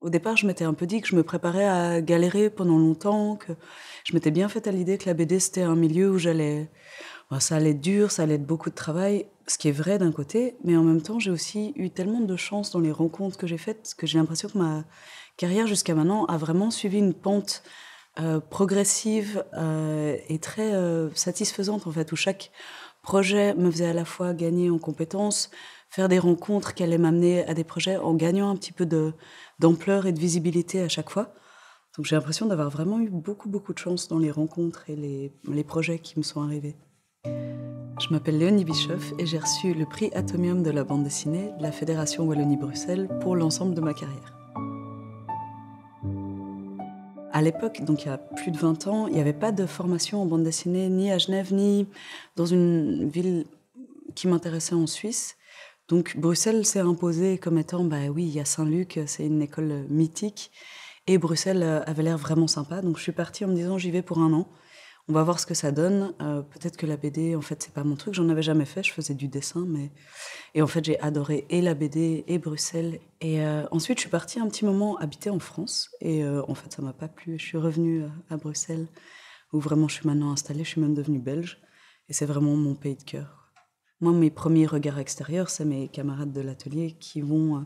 Au départ, je m'étais un peu dit que je me préparais à galérer pendant longtemps, que je m'étais bien faite à l'idée que la BD, c'était un milieu où j'allais... Bah, ça allait être dur, ça allait être beaucoup de travail, ce qui est vrai d'un côté, mais en même temps, j'ai aussi eu tellement de chance dans les rencontres que j'ai faites que j'ai l'impression que ma carrière jusqu'à maintenant a vraiment suivi une pente euh, progressive euh, et très euh, satisfaisante, en fait, où chaque projet me faisait à la fois gagner en compétences, faire des rencontres qui allaient m'amener à des projets en gagnant un petit peu d'ampleur et de visibilité à chaque fois. Donc j'ai l'impression d'avoir vraiment eu beaucoup, beaucoup de chance dans les rencontres et les, les projets qui me sont arrivés. Je m'appelle Léonie Bischoff et j'ai reçu le prix Atomium de la bande dessinée de la Fédération Wallonie-Bruxelles pour l'ensemble de ma carrière. À l'époque, donc il y a plus de 20 ans, il n'y avait pas de formation en bande dessinée ni à Genève ni dans une ville qui m'intéressait en Suisse. Donc Bruxelles s'est imposée comme étant, bah oui, il y a Saint-Luc, c'est une école mythique. Et Bruxelles euh, avait l'air vraiment sympa. Donc je suis partie en me disant, j'y vais pour un an. On va voir ce que ça donne. Euh, peut-être que la BD, en fait, c'est pas mon truc. J'en avais jamais fait. Je faisais du dessin, et en fait, j'ai adoré et la BD et Bruxelles. Et euh, ensuite, je suis partie un petit moment habiter en France. Et en fait, ça m'a pas plu. Je suis revenue à Bruxelles, où vraiment, je suis maintenant installée. Je suis même devenue belge. Et c'est vraiment mon pays de cœur. Moi, mes premiers regards extérieurs, c'est mes camarades de l'atelier qui vont euh,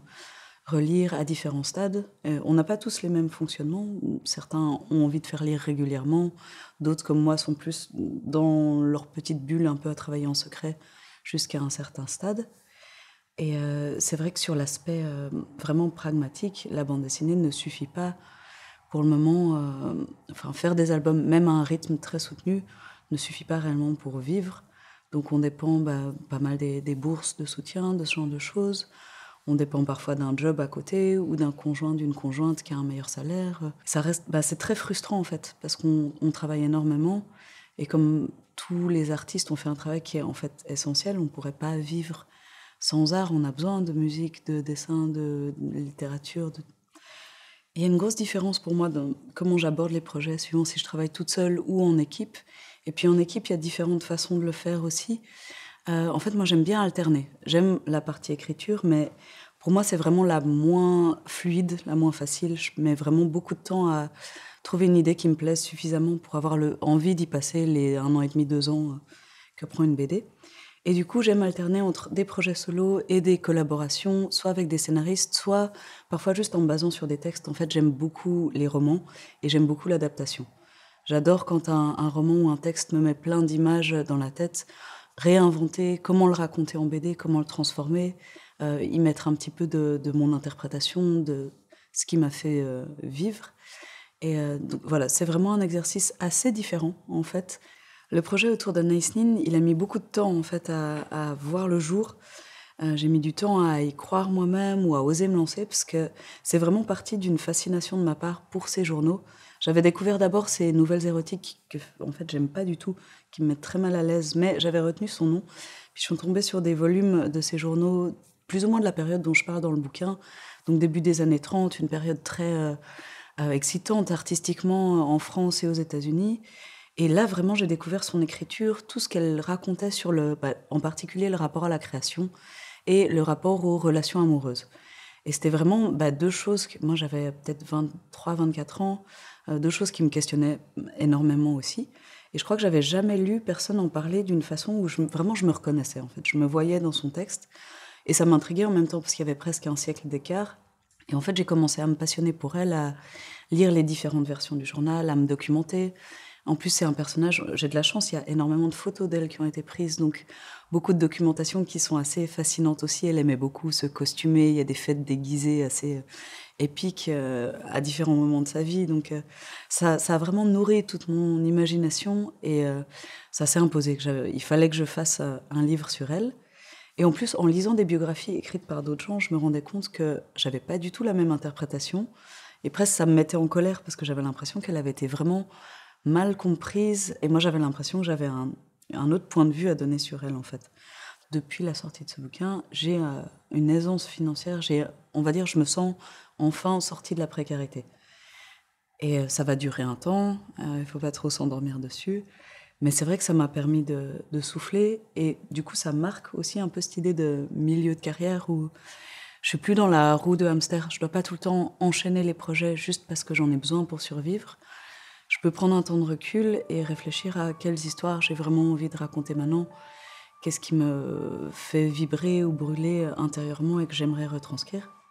relire à différents stades. Euh, on n'a pas tous les mêmes fonctionnements. Certains ont envie de faire lire régulièrement. D'autres, comme moi, sont plus dans leur petite bulle, un peu à travailler en secret jusqu'à un certain stade. Et euh, c'est vrai que sur l'aspect vraiment pragmatique, la bande dessinée ne suffit pas pour le moment. enfin, faire des albums, même à un rythme très soutenu, ne suffit pas réellement pour vivre. Donc on dépend bah, pas mal des, bourses de soutien, de ce genre de choses. On dépend parfois d'un job à côté ou d'un conjoint, d'une conjointe qui a un meilleur salaire. Ça reste, bah, c'est très frustrant en fait parce qu'on travaille énormément et comme tous les artistes, on fait un travail qui est en fait essentiel. On ne pourrait pas vivre sans art. On a besoin de musique, de dessin, de, littérature, il y a une grosse différence pour moi dans comment j'aborde les projets, suivant si je travaille toute seule ou en équipe. Et puis en équipe, il y a différentes façons de le faire aussi. Euh, en fait, moi, j'aime bien alterner. J'aime la partie écriture, mais pour moi, c'est vraiment la moins fluide, la moins facile. Je mets vraiment beaucoup de temps à trouver une idée qui me plaise suffisamment pour avoir le, envie d'y passer les un an et demi, deux ans euh, que prend une BD. Et du coup, j'aime alterner entre des projets solos et des collaborations, soit avec des scénaristes, soit parfois juste en basant sur des textes. En fait, j'aime beaucoup les romans et j'aime beaucoup l'adaptation. J'adore quand un, roman ou un texte me met plein d'images dans la tête, réinventer comment le raconter en BD, comment le transformer, euh, y mettre un petit peu de, mon interprétation, de ce qui m'a fait euh, vivre. Et euh, voilà, c'est vraiment un exercice assez différent en fait. Le projet autour de Nin, il a mis beaucoup de temps en fait à, voir le jour. j'ai mis du temps à y croire moi-même ou à oser me lancer parce que c'est vraiment parti d'une fascination de ma part pour ces journaux, j'avais découvert d'abord ces nouvelles érotiques que, en fait, j'aime pas du tout, qui me mettent très mal à l'aise, mais j'avais retenu son nom. Puis je suis tombée sur des volumes de ces journaux, plus ou moins de la période dont je parle dans le bouquin, donc début des années 30, une période très euh, euh, excitante artistiquement en France et aux États-Unis. Et là, vraiment, j'ai découvert son écriture, tout ce qu'elle racontait sur bah, en particulier le rapport à la création et le rapport aux relations amoureuses. Et c'était vraiment bah, deux choses, que, moi j'avais peut-être 23, 24 ans, euh, deux choses qui me questionnaient énormément aussi. Et je crois que j'avais jamais lu personne en parler d'une façon où vraiment je me reconnaissais en fait. Je me voyais dans son texte et ça m'intriguait en même temps parce qu'il y avait presque un siècle d'écart. Et en fait, j'ai commencé à me passionner pour elle, à lire les différentes versions du journal, à me documenter. En plus, c'est un personnage, euh, j'ai de la chance, il y a énormément de photos d'elle qui ont été prises, donc beaucoup de documentations qui sont assez fascinantes aussi. Elle aimait beaucoup se costumer, il y a des fêtes déguisées assez euh, épiques euh, à différents moments de sa vie, donc ça, a vraiment nourri toute mon imagination et ça s'est imposé. Que il fallait que je fasse un livre sur elle. Et en plus, en lisant des biographies écrites par d'autres gens, je me rendais compte que j'avais pas du tout la même interprétation. Et presque, ça me mettait en colère parce que j'avais l'impression qu'elle avait été vraiment mal comprise. Et moi, j'avais l'impression que j'avais un, autre point de vue à donner sur elle, en fait. Depuis la sortie de ce bouquin, j'ai euh, une aisance financière. J'ai, on va dire, je me sens enfin sortie de la précarité. Et euh, ça va durer un temps. Euh, il ne faut pas trop s'endormir dessus. Mais c'est vrai que ça m'a permis de, de, souffler. Et du coup, ça marque aussi un peu cette idée de milieu de carrière où je suis plus dans la roue de hamster. Je ne dois pas tout le temps enchaîner les projets juste parce que j'en ai besoin pour survivre peux prendre un temps de recul et réfléchir à quelles histoires j'ai vraiment envie de raconter maintenant, qu'est-ce qui me fait vibrer ou brûler intérieurement et que j'aimerais retranscrire.